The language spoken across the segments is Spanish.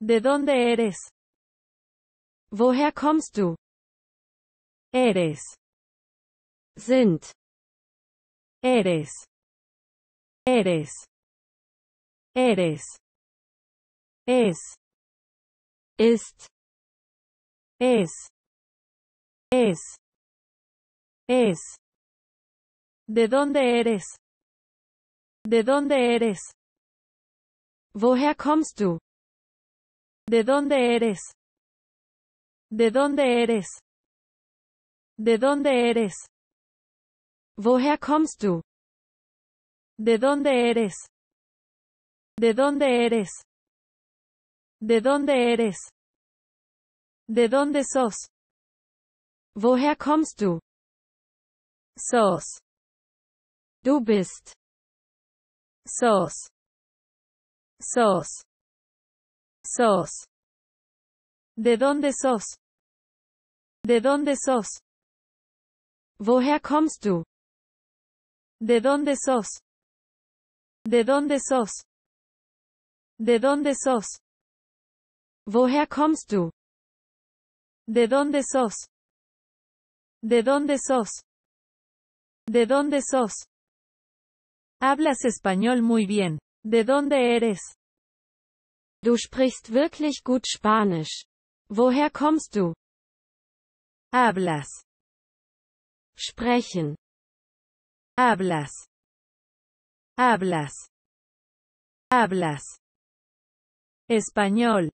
¿De dónde eres? Woher kommst du? Eres. Sind. Eres. Eres. Eres. Es. Ist. Es. Es. Es. ¿De dónde eres? ¿De dónde eres? Woher kommst du? ¿De dónde eres? ¿De dónde eres? ¿De dónde eres? Woher kommst du? ¿De dónde eres? ¿De dónde eres? ¿De dónde eres? ¿De dónde sos? Woher kommst du? Sos. Du bist. Sos. Sos. Sos. ¿De dónde sos? ¿De dónde sos? Woher kommst du? ¿De dónde sos? ¿De dónde sos? ¿De dónde sos? Woher kommst du? ¿De dónde sos? ¿De dónde sos? ¿De dónde sos? Hablas español muy bien. ¿De dónde eres? Du sprichst wirklich gut Spanisch. Woher kommst du? Hablas. Sprechen. Hablas. Hablas. Hablas. Español.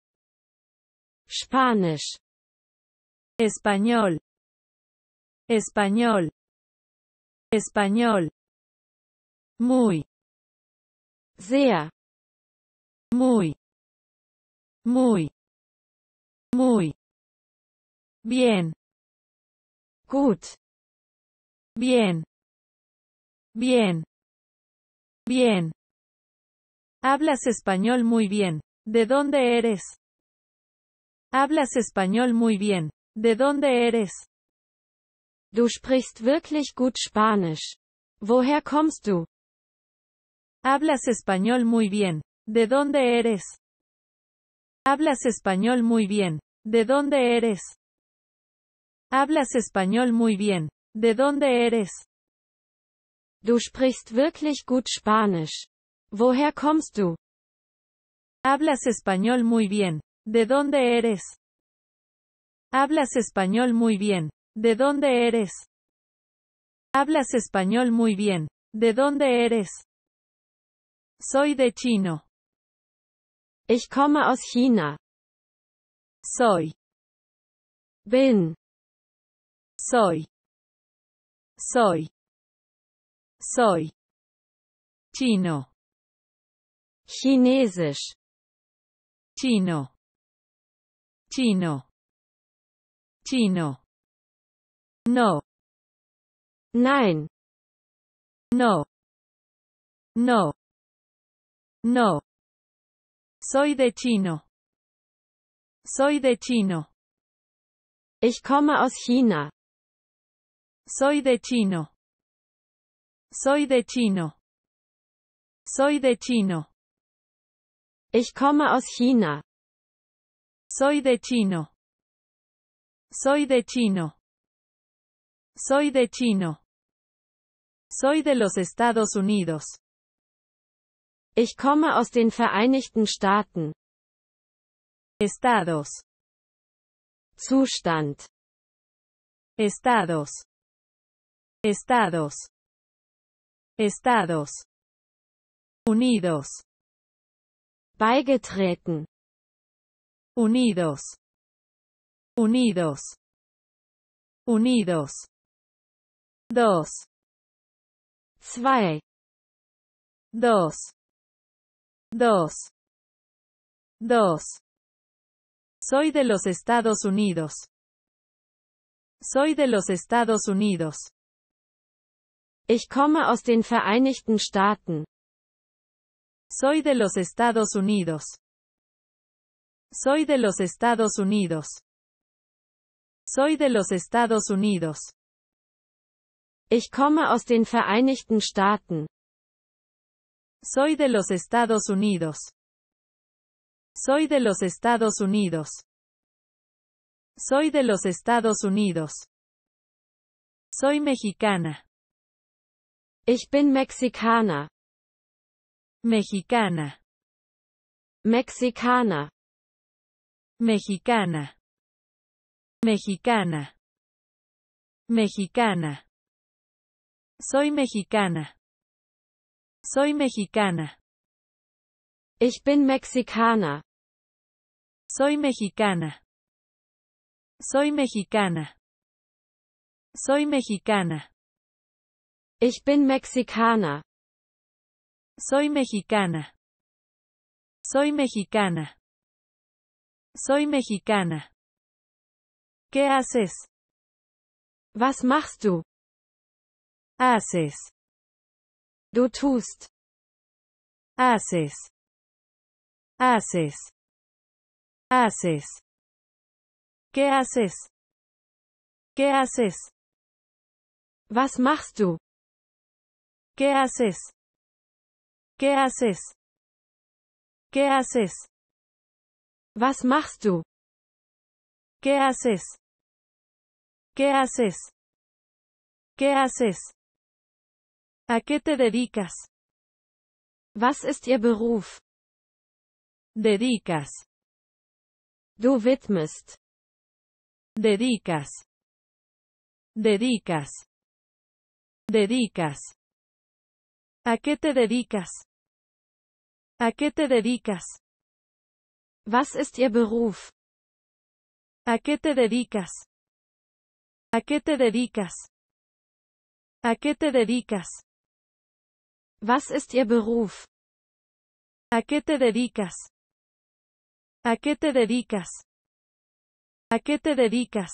Spanisch. Español. Español. Español. Muy. Sehr. Muy. Muy. Muy. Bien. Gut. Bien. Bien. Bien. Hablas español muy bien. ¿De dónde eres? Hablas español muy bien. ¿De dónde eres? Du sprichst wirklich gut Spanisch. Woher kommst du? Hablas español muy bien. ¿De dónde eres? Hablas español muy bien. ¿De dónde eres? Hablas español muy bien. ¿De dónde eres? Du sprichst wirklich gut Spanisch. Woher kommst du? Hablas español muy bien. ¿De dónde eres? Hablas español muy bien. ¿De dónde eres? Hablas español muy bien. ¿De dónde eres? Soy de chino. Ich komme aus China. Soy. Bin. Soy. Soy. Soy. Chino. Chinesisch. Chino. Chino. Chino. No. Nein. No. No. No. Soy de chino. Soy de chino. Ich komme aus China. Soy de chino. Soy de chino. Soy de chino. Ich komme aus China. Soy de chino. Soy de chino. Soy de chino. Soy de los Estados Unidos. Ich komme aus den Vereinigten Staaten. Estados. Zustand. Estados. Estados. Estados. Unidos. Beigetreten. Unidos. Unidos. Unidos. Dos. Zwei. Dos. 2. 2. Soy de los Estados Unidos. Soy de los Estados Unidos. Ich komme aus den Vereinigten Staaten. Soy de los Estados Unidos. Soy de los Estados Unidos. Soy de los Estados Unidos. Ich komme aus den Vereinigten Staaten. Soy de los Estados Unidos. Soy de los Estados Unidos. Soy de los Estados Unidos. Soy mexicana. Ich bin Mexicana. Mexicana. Mexicana. Mexicana. Mexicana. Mexicana. Soy mexicana. Soy mexicana. Ich bin Mexicana. Soy mexicana. Soy mexicana. Soy mexicana. Ich bin mexicana. Soy mexicana. Soy mexicana. Soy mexicana. ¿Qué haces? Was machst du? Haces. Du tust. Haces. Haces. Haces. ¿Qué haces? ¿Qué haces? Was machst du? ¿Qué haces? ¿Qué haces? ¿Qué haces? Was machst du? ¿Qué haces? ¿Qué haces? ¿Qué haces? ¿A qué te dedicas? Was ist Ihr Beruf? Dedicas. Du widmest. Dedicas. Dedicas. Dedicas. ¿A qué te dedicas? ¿A qué te dedicas? Was ist Ihr Beruf? ¿A qué te dedicas? ¿A qué te dedicas? ¿A qué te dedicas? ¿A qué te dedicas? ¿A qué te dedicas? ¿A qué te dedicas?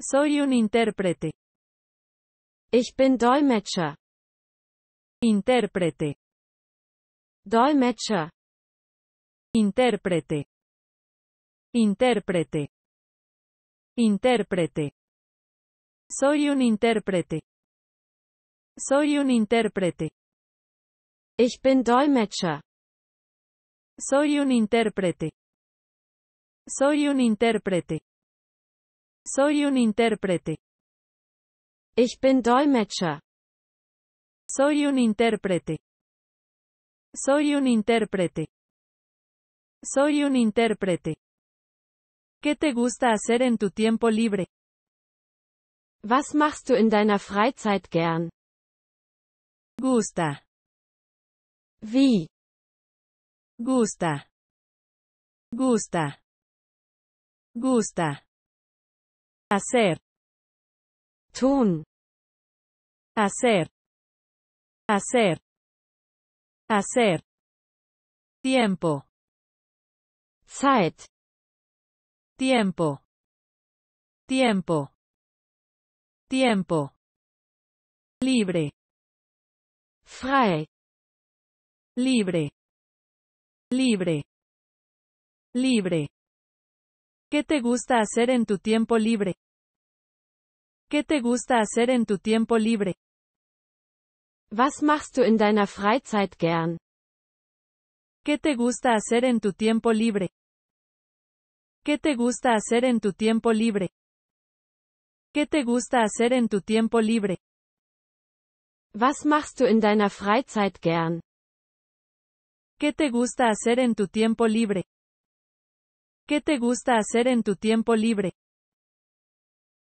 Soy un intérprete. Ich bin Dolmetscher. Intérprete. Dolmetscher. Intérprete. Intérprete. Intérprete. Soy un intérprete. Soy un intérprete. Ich bin Dolmetscher. Soy un intérprete. Soy un intérprete. Soy un intérprete. Ich bin Dolmetscher. Soy un intérprete. Soy un intérprete. Soy un intérprete. ¿Qué te gusta hacer en tu tiempo libre? Was machst du in deiner Freizeit gern? gusta, vi, gusta, gusta, gusta, hacer, tun, hacer, hacer, hacer, tiempo, Zeit, tiempo, tiempo, tiempo, libre, frei libre libre libre ¿Qué te gusta hacer en tu tiempo libre? ¿Qué te gusta hacer en tu tiempo libre? ¿Qué te gusta hacer en tu tiempo libre? ¿Qué te gusta hacer en tu tiempo libre? ¿Qué te gusta hacer en tu tiempo libre? Was machst du in deiner Freizeit gern? ¿Qué te gusta hacer en tu tiempo libre? ¿Qué te gusta hacer en tu tiempo libre?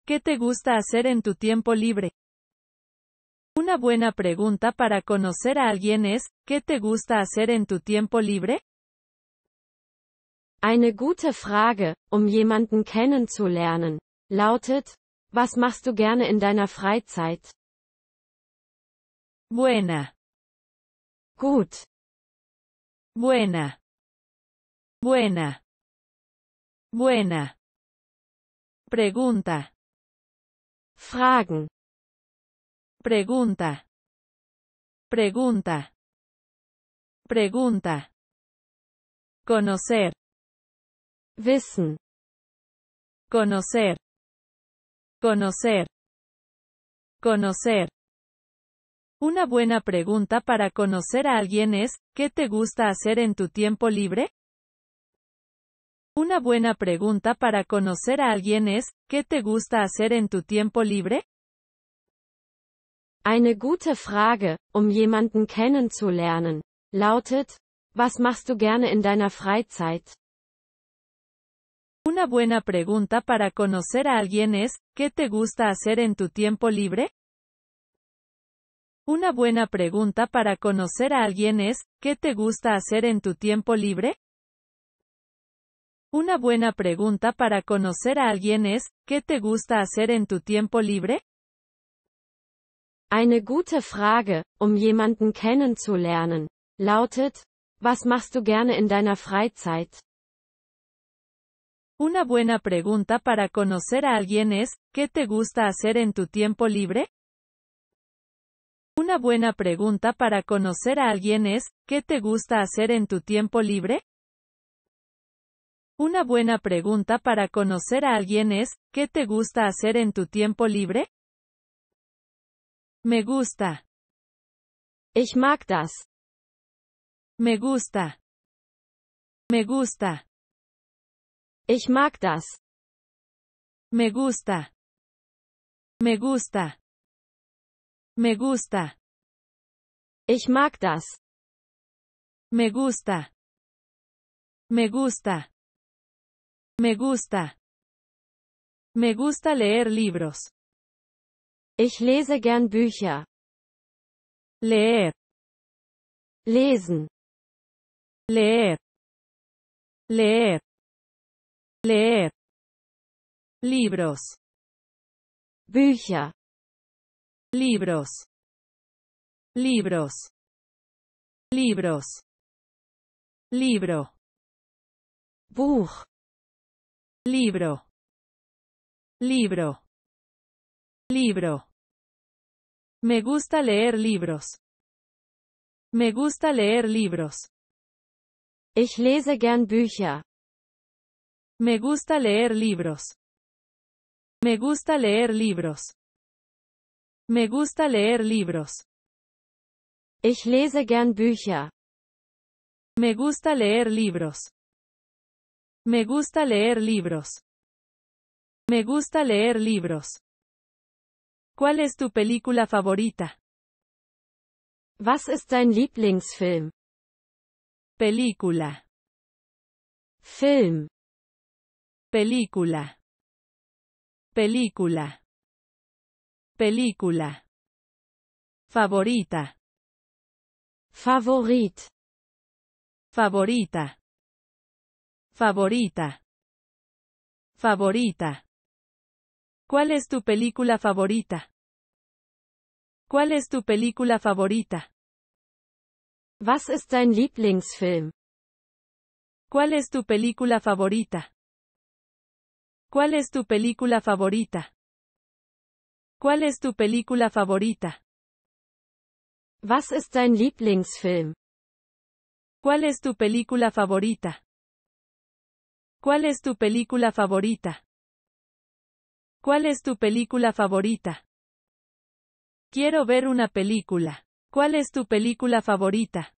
¿Qué te gusta hacer en tu tiempo libre? Una buena pregunta para conocer a alguien es, ¿qué te gusta hacer en tu tiempo libre? Eine gute Frage, um jemanden kennenzulernen, lautet, was machst du gerne in deiner Freizeit? buena, gut, buena, buena, buena. Pregunta. Fragen. Pregunta. Pregunta. Pregunta. Conocer. Wissen. Conocer. Conocer. Conocer. Una buena pregunta para conocer a alguien es, ¿qué te gusta hacer en tu tiempo libre? Una buena pregunta para conocer a alguien es, ¿qué te gusta hacer en tu tiempo libre? Eine gute Frage, um jemanden kennenzulernen, lautet, was machst du gerne in deiner Freizeit? Una buena pregunta para conocer a alguien es, ¿qué te gusta hacer en tu tiempo libre? Una buena pregunta para conocer a alguien es, ¿qué te gusta hacer en tu tiempo libre? Una buena pregunta para conocer a alguien es, ¿qué te gusta hacer en tu tiempo libre? Eine gute Frage, um jemanden kennenzulernen, lautet, was machst du gerne in deiner Freizeit? Una buena pregunta para conocer a alguien es, ¿qué te gusta hacer en tu tiempo libre? Una buena pregunta para conocer a alguien es, ¿qué te gusta hacer en tu tiempo libre? Una buena pregunta para conocer a alguien es, ¿qué te gusta hacer en tu tiempo libre? Me gusta. Ich mag das. Me gusta. Me gusta. Ich mag das. Me gusta. Me gusta. Me gusta. Ich mag das. Me gusta. Me gusta. Me gusta. Me gusta leer libros. Ich lese gern Bücher. Leer. Lesen. Leer. Leer. Leer. Libros. Bücher. libros, libros, libros, libro, buch, libro, libro, libro. Me gusta leer libros. Me gusta leer libros. Ich lese gern Bücher. Me gusta leer libros. Me gusta leer libros. Me gusta leer libros. Ich lese gern Bücher. Me gusta leer libros. Me gusta leer libros. Me gusta leer libros. ¿Cuál es tu película favorita? Was ist dein Lieblingsfilm? Película. Film. Película. Película. Película. Favorita. Favorite. Favorita. Favorita. Favorita. ¿Cuál es tu película favorita? ¿Cuál es tu película favorita? Was ist dein Lieblingsfilm? ¿Cuál es tu película favorita? ¿Cuál es tu película favorita? ¿Cuál es tu película favorita? Was ist dein Lieblingsfilm? ¿Cuál es tu película favorita? ¿Cuál es tu película favorita? ¿Cuál es tu película favorita? Quiero ver una película. ¿Cuál es tu película favorita?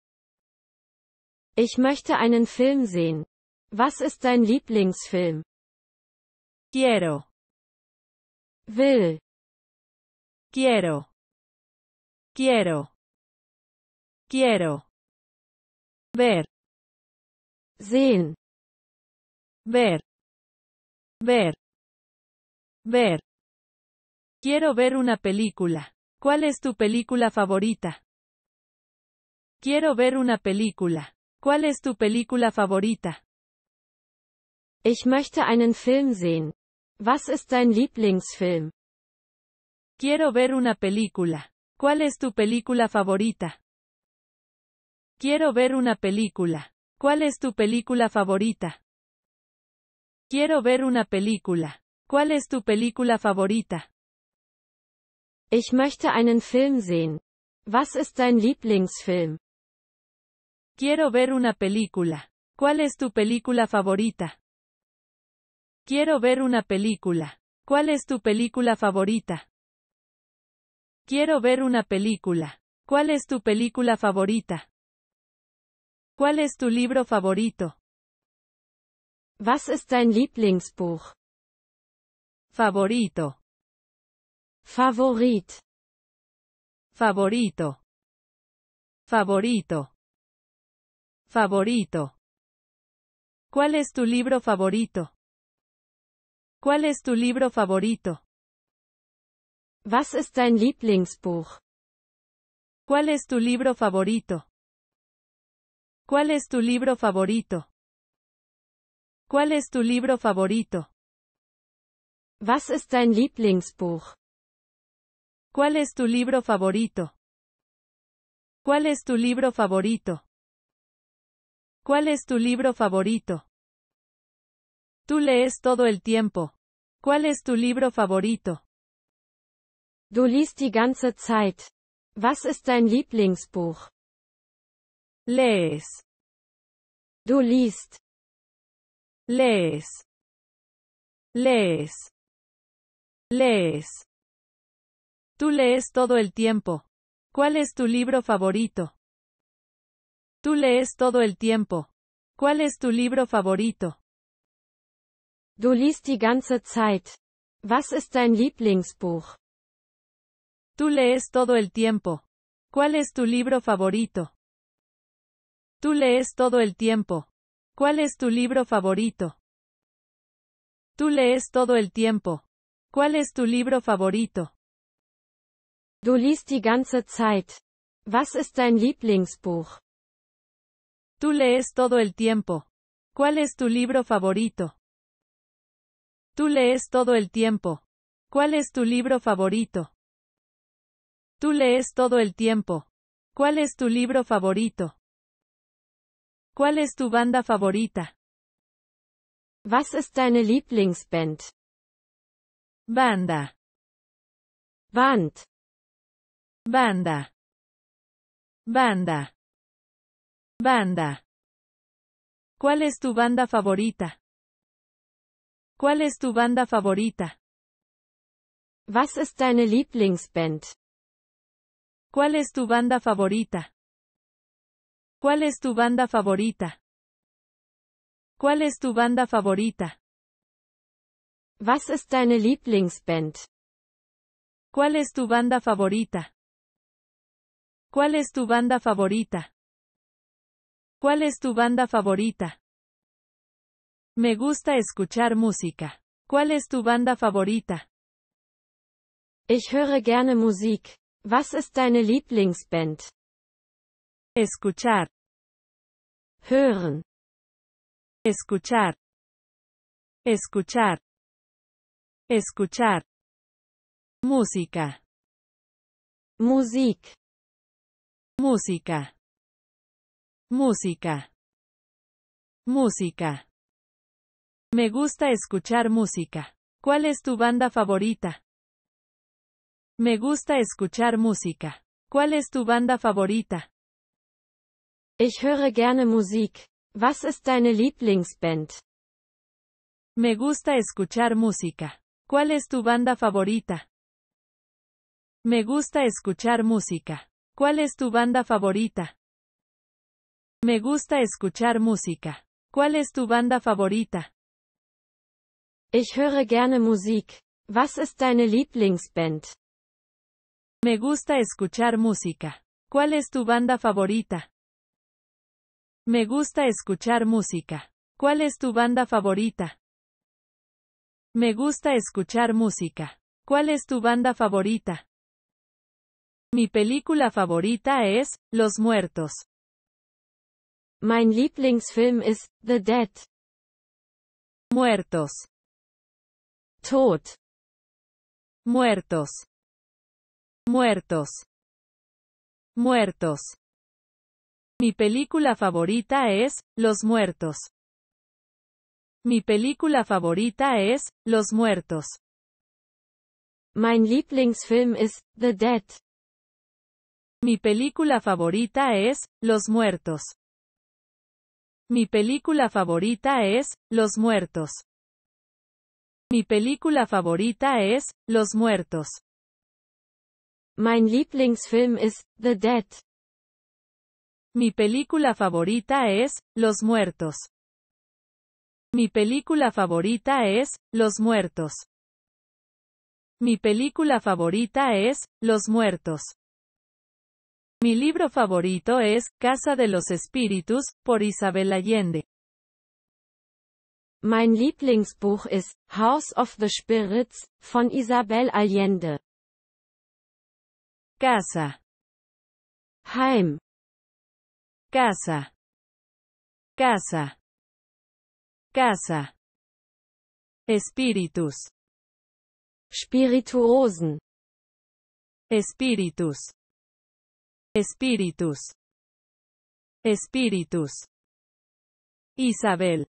Ich möchte einen Film sehen. Was ist dein Lieblingsfilm? Quiero. Will. Quiero. Quiero. Quiero. Ver. Sehen. Ver. Ver. Ver. Quiero ver una película. ¿Cuál es tu película favorita? Quiero ver una película. ¿Cuál es tu película favorita? Ich möchte einen Film sehen. Was ist dein Lieblingsfilm? Quiero ver una película. ¿Cuál es tu película favorita? Quiero ver una película. ¿Cuál es tu película favorita? Quiero ver una película. ¿Cuál es tu película favorita? Ich möchte einen Film sehen. Quiero ver una película. ¿Cuál es tu película favorita? Quiero ver una película. ¿Cuál es tu película favorita? Quiero ver una película. ¿Cuál es tu película favorita? ¿Cuál es tu libro favorito? Was ist dein Lieblingsbuch? Favorito. Favorit. Favorito. Favorito. Favorito. ¿Cuál es tu libro favorito? ¿Cuál es tu libro favorito? Was ist dein Lieblingsbuch? ¿Cuál es tu libro favorito? ¿Cuál es tu libro favorito? ¿Cuál es tu libro favorito? Was ist dein Lieblingsbuch? ¿Cuál es tu libro favorito? ¿Cuál es tu libro favorito? ¿Cuál es tu libro favorito? Tú lees todo el tiempo. ¿Cuál es tu libro favorito? Du liest die ganze Zeit. Was ist dein Lieblingsbuch? Lees. Du liest. Lees. Lees. Lees. Tú lees todo el tiempo. ¿Cuál es tu libro favorito? Tú lees todo el tiempo. ¿Cuál es tu libro favorito? Du liest die ganze Zeit. Was ist dein Lieblingsbuch? Tú lees todo el tiempo. ¿Cuál es tu libro favorito? Tú lees todo el tiempo. ¿Cuál es tu libro favorito? Tú lees todo el tiempo. ¿Cuál es tu libro favorito? Du liest die ganze Zeit. Was ist Tú lees todo el tiempo. ¿Cuál es tu libro favorito? Tú lees todo el tiempo. ¿Cuál es tu libro favorito? Tú lees todo el tiempo. ¿Cuál es tu libro favorito? ¿Cuál es tu banda favorita? Was ist deine Lieblingsband? Banda. Band. Banda. Banda. Banda. ¿Cuál es tu banda favorita? ¿Cuál es tu banda favorita? Was Lieblingsband? ¿Cuál es tu banda favorita? ¿Cuál es tu banda favorita? ¿Cuál es tu banda favorita? Was deine Lieblingsband? ¿Cuál es tu banda favorita? ¿Cuál es tu banda favorita? ¿Cuál es tu banda favorita? Me gusta escuchar música. ¿Cuál es tu banda favorita? Ich höre gerne Musik. Was ist deine Lieblingsband? Escuchar. Hören. Escuchar. Escuchar. Escuchar. Música. música Música. Música. Música. Me gusta escuchar música. ¿Cuál es tu banda favorita? Me gusta escuchar música. ¿Cuál es tu banda favorita? Ich höre gerne Musik. Was ist deine Lieblingsband? Me gusta escuchar música. ¿Cuál es tu banda favorita? Me gusta escuchar música. ¿Cuál es tu banda favorita? Me gusta escuchar música. ¿Cuál es tu banda favorita? Ich höre gerne Musik. Was ist deine Lieblingsband? Me gusta escuchar música. ¿Cuál es tu banda favorita? Me gusta escuchar música. ¿Cuál es tu banda favorita? Me gusta escuchar música. ¿Cuál es tu banda favorita? Mi película favorita es Los Muertos. Mein Lieblingsfilm ist The Dead. Muertos. Tod. Muertos. Muertos. Muertos. Mi película favorita es, Los Muertos. Mi película favorita es, Los Muertos. Mein Lieblingsfilm ist, The Dead. Mi película favorita es, Los Muertos. Mi película favorita es, Los Muertos. Mi película favorita es, Los Muertos. Mein Lieblingsfilm ist The Dead. Mi película favorita es Los Muertos. Mi película favorita es Los Muertos. Mi película favorita es Los Muertos. Mi libro favorito es Casa de los Espíritus, por Isabel Allende. Mein Lieblingsbuch ist House of the Spirits, von Isabel Allende casa, heim casa, casa, casa, espíritus, Spirituosen, espíritus, espíritus, espíritus, Isabel,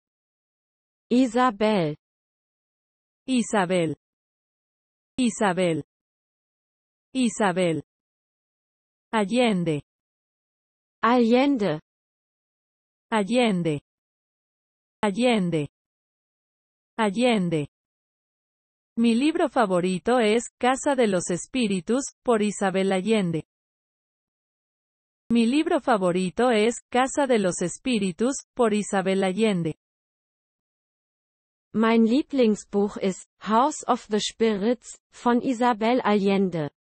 Isabel, Isabel, Isabel, Isabel. Allende. Allende. Allende. Allende. Allende. Mi libro favorito es Casa de los Espíritus, por Isabel Allende. Mi libro favorito es Casa de los Espíritus, por Isabel Allende. Mein Lieblingsbuch es House of the Spirits, von Isabel Allende.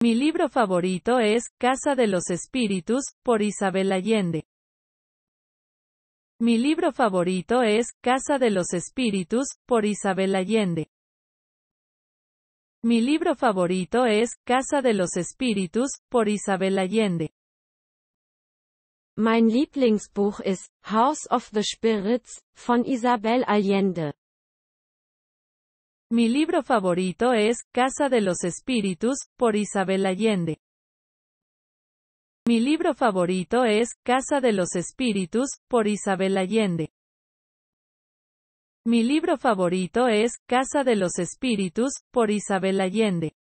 Mi libro favorito es Casa de los Espíritus, por Isabel Allende. Mi libro favorito es Casa de los Espíritus, por Isabel Allende. Mi libro favorito es Casa de los Espíritus, por Isabel Allende. Mein Lieblingsbuch ist House of the Spirits, von Isabel Allende. Mi libro favorito es Casa de los Espíritus, por Isabel Allende. Mi libro favorito es Casa de los Espíritus, por Isabel Allende. Mi libro favorito es Casa de los Espíritus, por Isabel Allende.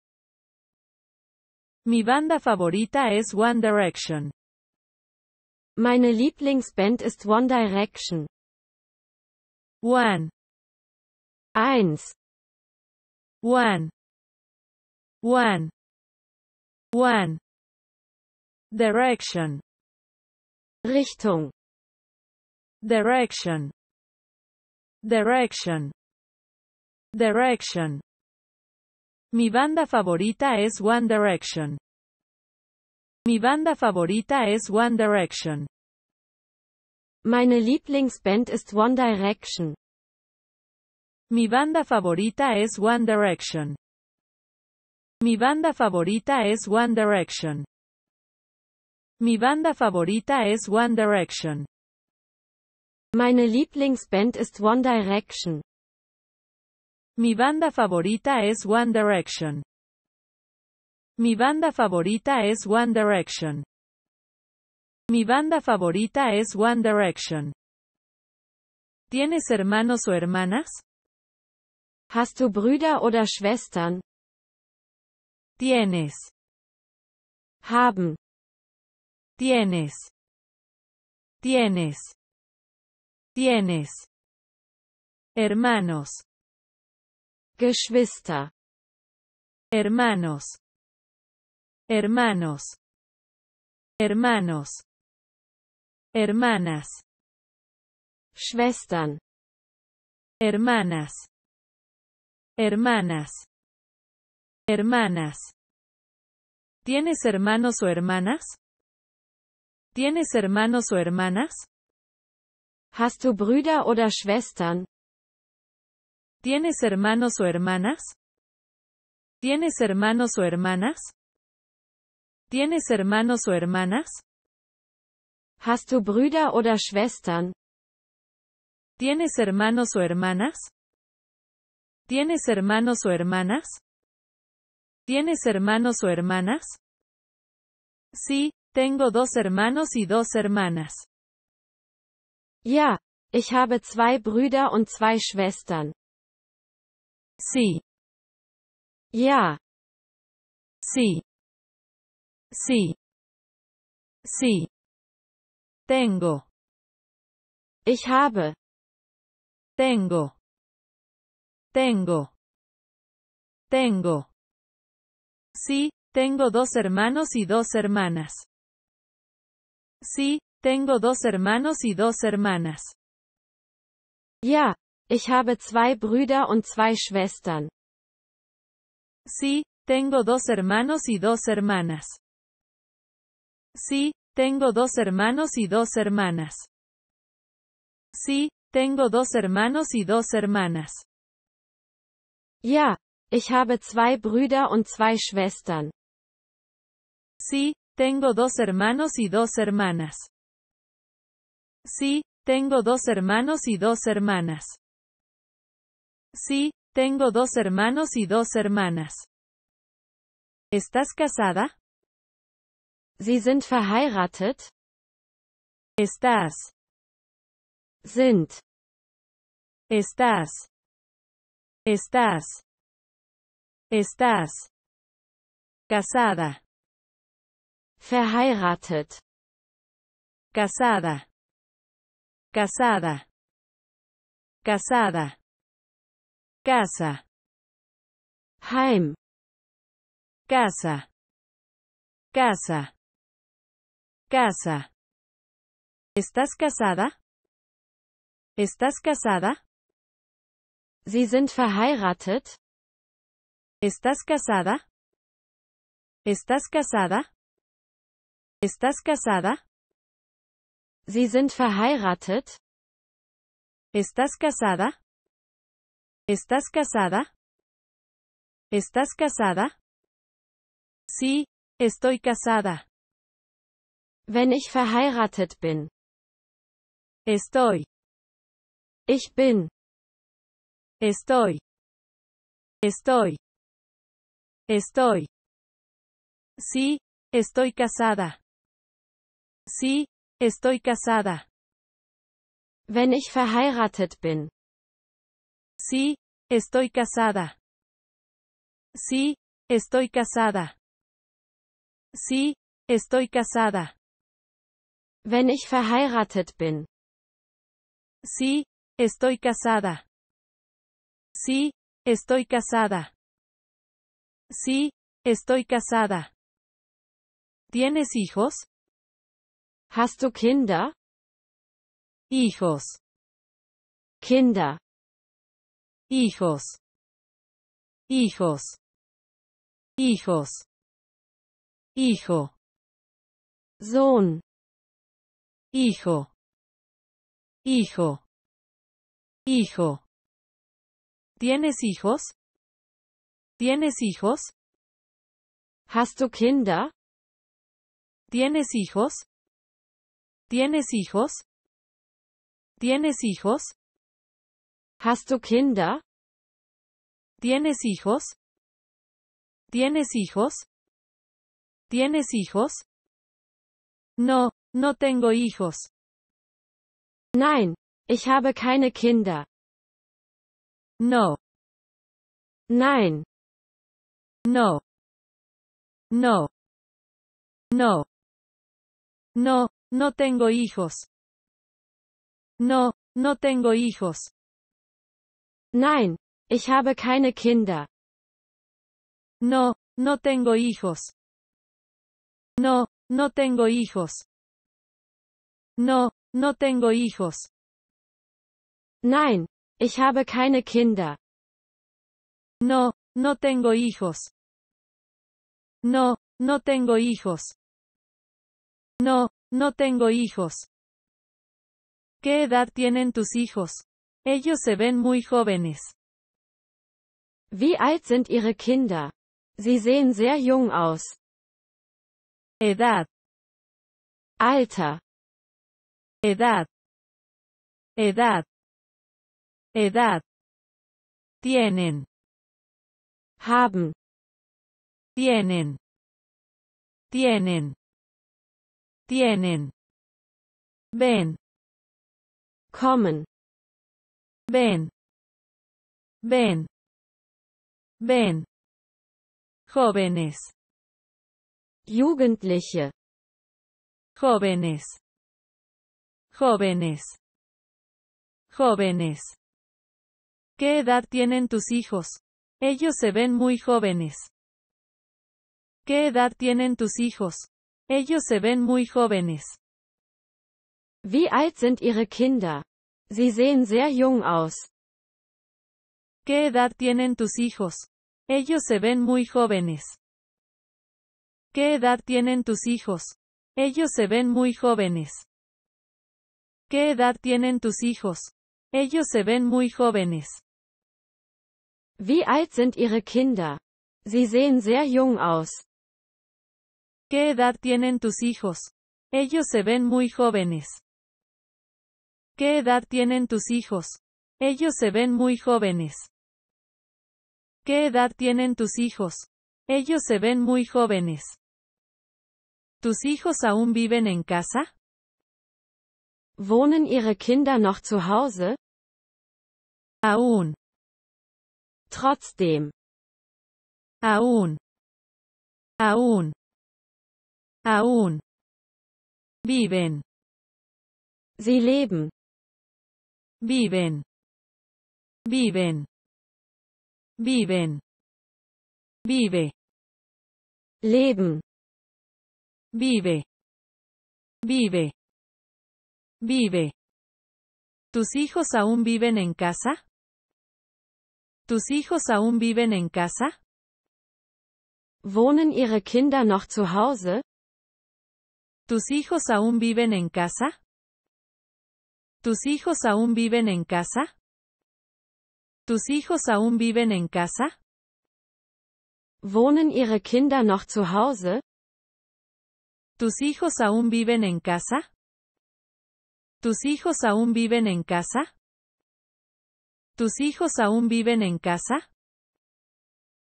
Mi banda favorita es One Direction. Meine Lieblingsband ist One Direction. One. Eins. one one one direction Richtung direction direction direction Mi banda favorita es One Direction. Mi banda favorita es One Direction. Meine Lieblingsband ist One Direction. Mi banda favorita es One Direction. Mi banda favorita es One Direction. Mi banda favorita es One Direction. Meine Lieblingsband ist One Direction. Mi banda favorita es One Direction. Mi banda favorita es One Direction. Mi banda favorita es One Direction. ¿Tienes hermanos o hermanas? Hast du Brüder oder Schwestern? Tienes. Haben. Tienes. Tienes. Tienes. Hermanos. Geschwister. Hermanos. Hermanos. Hermanos. Hermanas. Schwestern. Hermanas. Hermanas. Hermanas. ¿Tienes hermanos o hermanas? ¿Tienes hermanos o hermanas? Hast du Brüder oder Schwestern? ¿Tienes hermanos o hermanas? ¿Tienes hermanos o hermanas? ¿Tienes hermanos o hermanas? Hast du Brüder oder Schwestern? ¿Tienes hermanos o hermanas? ¿Tienes hermanos o hermanas? ¿Tienes hermanos o hermanas? Sí, tengo dos hermanos y dos hermanas. Ja, ich habe zwei Brüder und zwei Schwestern. Sí. Ja. Sí. Sí. Sí. Tengo. Ich habe. Tengo. Tengo. Tengo. Sí, tengo dos hermanos y dos hermanas. Sí, tengo dos hermanos y dos hermanas. Ya, ich habe zwei Brüder und zwei Schwestern. Sí, tengo dos hermanos y dos hermanas. Sí, tengo dos hermanos y dos hermanas. Sí, tengo dos hermanos y dos hermanas. Ja, ich habe zwei Brüder und zwei Schwestern. Sí, tengo dos hermanos y dos hermanas. Sí, tengo dos hermanos y dos hermanas. Sí, tengo dos hermanos y dos hermanas. ¿Estás casada? Sie sind verheiratet? Estás. Sind. Estás. Estás. Estás. Casada. Verheiratet. Casada. Casada. Casada. Casa. Heim. Casa. Casa. Casa. ¿Estás casada? ¿Estás casada? Sie sind verheiratet? ¿Estás casada? ¿Estás casada? ¿Estás casada? Sie sind verheiratet? ¿Estás casada? ¿Estás casada? ¿Estás casada? Sí, estoy casada. Wenn ich verheiratet bin. Estoy. Ich bin. Estoy. Estoy. Estoy. Sí, estoy casada. Sí, estoy casada. Wenn ich verheiratet bin. Sí, estoy casada. Sí, estoy casada. Sí, estoy casada. Wenn ich verheiratet bin. Sí, estoy casada. Sí, estoy casada. Sí, estoy casada. ¿Tienes hijos? ¿Has tu Kinder? Hijos. Kinder. Hijos. Hijos. Hijos. Hijo. Sohn. Hijo. Hijo. Hijo. ¿Tienes hijos? ¿Tienes hijos? ¿Has tu Kinder? ¿Tienes hijos? ¿Tienes hijos? ¿Tienes hijos? ¿Has tu Kinder? ¿Tienes hijos? ¿Tienes hijos? ¿Tienes hijos? No, no tengo hijos. Nein, ich habe keine Kinder. No. Nein. No. No. No. No, no tengo hijos. No, no tengo hijos. Nein, ich habe keine Kinder. No, no tengo hijos. No, no tengo hijos. No, no tengo hijos. Nein, Ich habe keine Kinder. No, no tengo hijos. No, no tengo hijos. No, no tengo hijos. ¿Qué edad tienen tus hijos? Ellos se ven muy jóvenes. Wie alt sind ihre Kinder? Sie sehen sehr jung aus. Edad. Alter. Edad. Edad. Edad. Tienen. Haben. Tienen. Tienen. Tienen. Ven. Kommen. Ven. Ven. Ven. Jóvenes. Jugendliche. Jóvenes. Jóvenes. Jóvenes. ¿Qué edad tienen tus hijos? Ellos se ven muy jóvenes. ¿Qué edad tienen tus hijos? Ellos se ven muy jóvenes. ¿Qué edad tienen tus hijos? Ellos se ven muy jóvenes. ¿Qué edad tienen tus hijos? Ellos se ven muy jóvenes. ¿Qué edad tienen tus hijos? Ellos se ven muy jóvenes. Wie alt sind Ihre Kinder? Sie sehen sehr jung aus. ¿Qué edad tienen tus hijos? Ellos se ven muy jóvenes. ¿Qué edad tienen tus hijos? Ellos se ven muy jóvenes. ¿Qué edad tienen tus hijos? Ellos se ven muy jóvenes. ¿Tus hijos aún viven en casa? ¿Wohnen Ihre Kinder noch zu Hause? Aún. Trotzdem. Aún. Aún. Aún. Viven. Sie leben. Viven. Viven. Viven. Vive. Leben. Vive. Vive. Vive. ¿Tus hijos aún viven en casa? ¿Tus hijos aún viven en casa? ¿Wohnen Ihre Kinder noch zu Hause? ¿Tus hijos aún viven en casa? ¿Tus hijos aún viven en casa? ¿Tus hijos aún viven en casa? ¿Wohnen Ihre Kinder noch zu Hause? ¿Tus hijos aún viven en casa? ¿Tus hijos aún viven en casa? ¿Tus hijos aún viven en casa?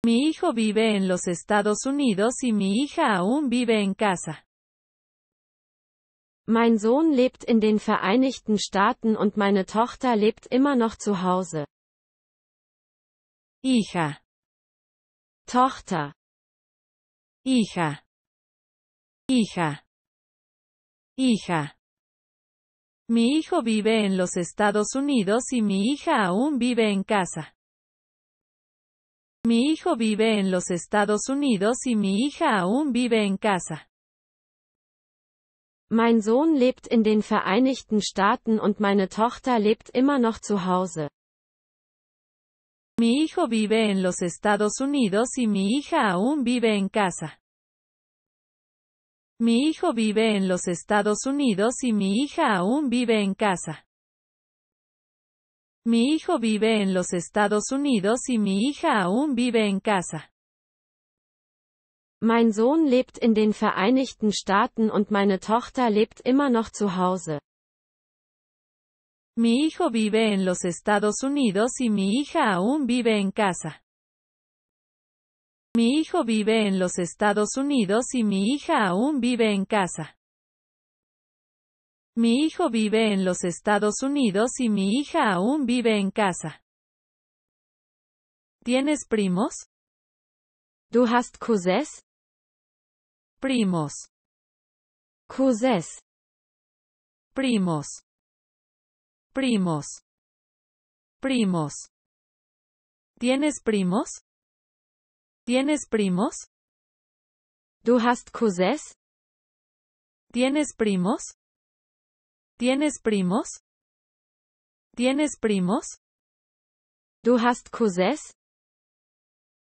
Mi hijo vive en los Estados Unidos y mi hija aún vive en casa. Mein Sohn lebt in den Vereinigten Staaten und meine Tochter lebt immer noch zu Hause. Hija. Tochter. Hija. Hija. Hija. Mi hijo vive en los Estados Unidos y mi hija aún vive en casa. Mi hijo vive en los Estados Unidos y mi hija aún vive en casa. Mein Sohn lebt in den Vereinigten Staaten und meine Tochter lebt immer noch zu Hause. Mi hijo vive en los Estados Unidos y mi hija aún vive en casa. Mi hijo vive en los Estados Unidos y mi hija aún vive en casa. Mi hijo vive en los Estados Unidos y mi hija aún vive en casa. Mein Sohn lebt in den Vereinigten Staaten und meine Tochter lebt immer noch zu Hause. Mi hijo vive en los Estados Unidos y mi hija aún vive en casa. Mi hijo vive en los Estados Unidos y mi hija aún vive en casa. Mi hijo vive en los Estados Unidos y mi hija aún vive en casa. ¿Tienes primos? Du hast Cousins? Primos. Cousins. Primos. Primos. Primos. ¿Tienes primos? ¿Tienes primos? Du hast Cousins? ¿Tienes primos? ¿Tienes primos? ¿Tienes primos? Du hast Cousins?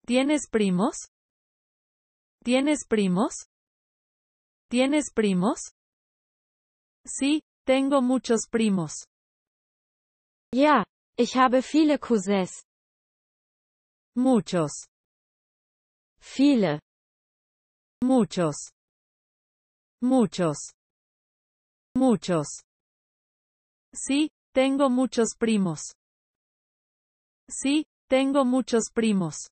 ¿Tienes primos? ¿Tienes primos? ¿Tienes primos? Sí, tengo muchos primos. Ja, ich habe viele Cousins. Muchos. Viele. Muchos. Muchos. Muchos. Sí, tengo muchos primos. Sí, tengo muchos primos.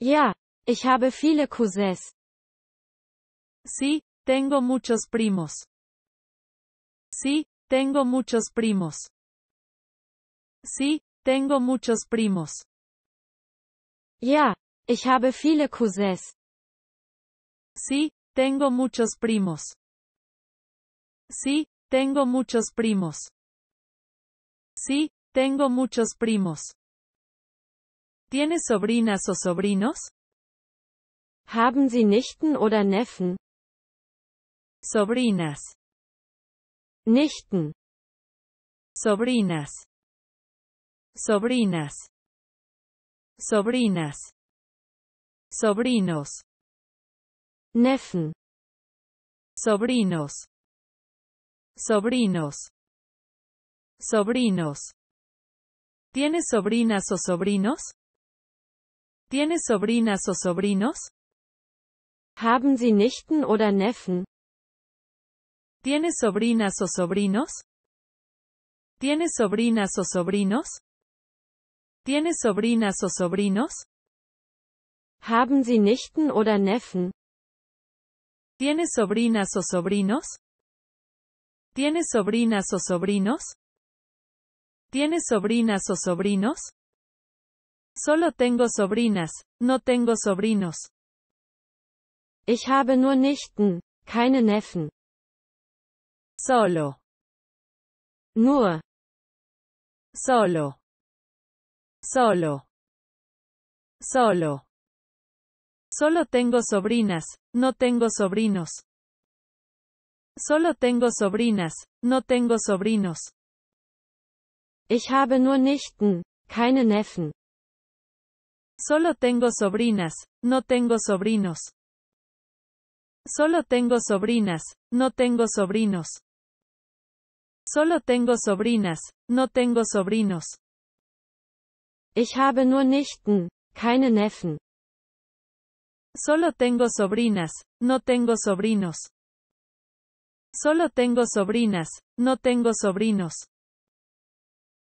Ya, ich habe viele Cousins. Sí, tengo muchos primos. Sí, tengo muchos primos. Sí, tengo muchos primos. Ya. Ich habe viele Cousins. Sí, tengo muchos primos. Sí, tengo muchos primos. Sí, tengo muchos primos. ¿Tienes sobrinas o sobrinos? Haben Sie Nichten oder Neffen? Sobrinas. Nichten. Sobrinas. Sobrinas. Sobrinas. Sobrinos. Neffen. Sobrinos. Sobrinos. Sobrinos. ¿Tienes sobrinas o sobrinos? ¿Tienes sobrinas o sobrinos? Haben Sie Nichten oder Neffen? ¿Tienes sobrinas o sobrinos? ¿Tienes sobrinas o sobrinos? ¿Tienes sobrinas o sobrinos? Haben Sie Nichten oder Neffen? tiene sobrinas o sobrinos? tiene sobrinas o sobrinos? ¿Tiene sobrinas o sobrinos? Solo tengo sobrinas, no tengo sobrinos. Ich habe nur Nichten, keine Neffen. Solo. Nur. Solo. Solo. Solo. Solo tengo sobrinas, no tengo sobrinos. Solo tengo sobrinas, no tengo sobrinos. Ich habe nur Nichten, keine Neffen. Solo tengo sobrinas, no tengo sobrinos. Solo tengo sobrinas, no tengo sobrinos. Solo tengo sobrinas, no tengo sobrinos. Ich habe nur Nichten, keine Neffen. Solo tengo sobrinas, no tengo sobrinos. Solo tengo sobrinas, no tengo sobrinos.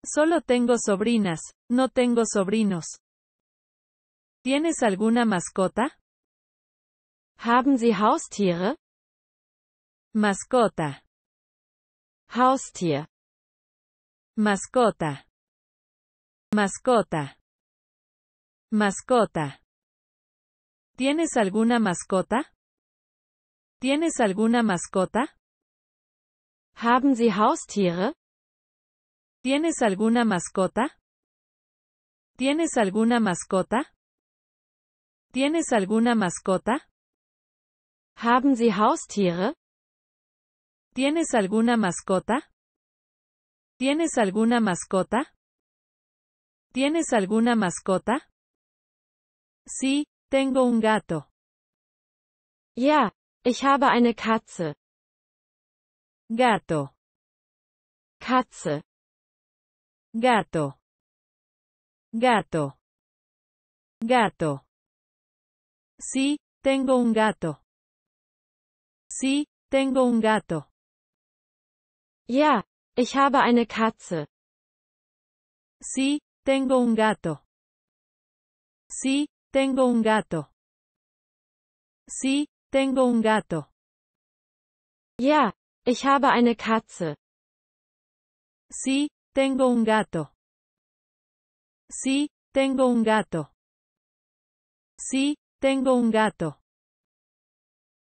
Solo tengo sobrinas, no tengo sobrinos. ¿Tienes alguna mascota? Haben si Haustiere? Mascota. Haustier. Mascota. Mascota. Mascota. ¿Tienes alguna mascota? ¿Tienes alguna mascota? Haben Sie Haustiere? ¿Tienes alguna mascota? ¿Tienes alguna mascota? ¿Tienes alguna mascota? Haben Sie Haustiere? ¿Tienes alguna mascota? ¿Tienes alguna mascota? ¿Tienes alguna mascota? Sí, Tengo un gato. Ja, ich habe eine Katze. Gato. Katze. Gato. Gato. Gato. Sí, tengo un gato. Sí, tengo un gato. Ja, ich habe eine Katze. Sí, tengo un gato. Sí, Tengo un gato. Sí, tengo un gato. Ya, ich habe eine Katze. Sí, tengo un gato. Sí, tengo un gato. Sí, tengo un gato.